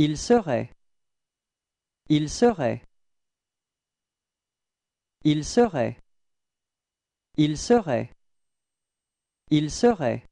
Il serait. Il serait. Il serait. Il serait. Il serait.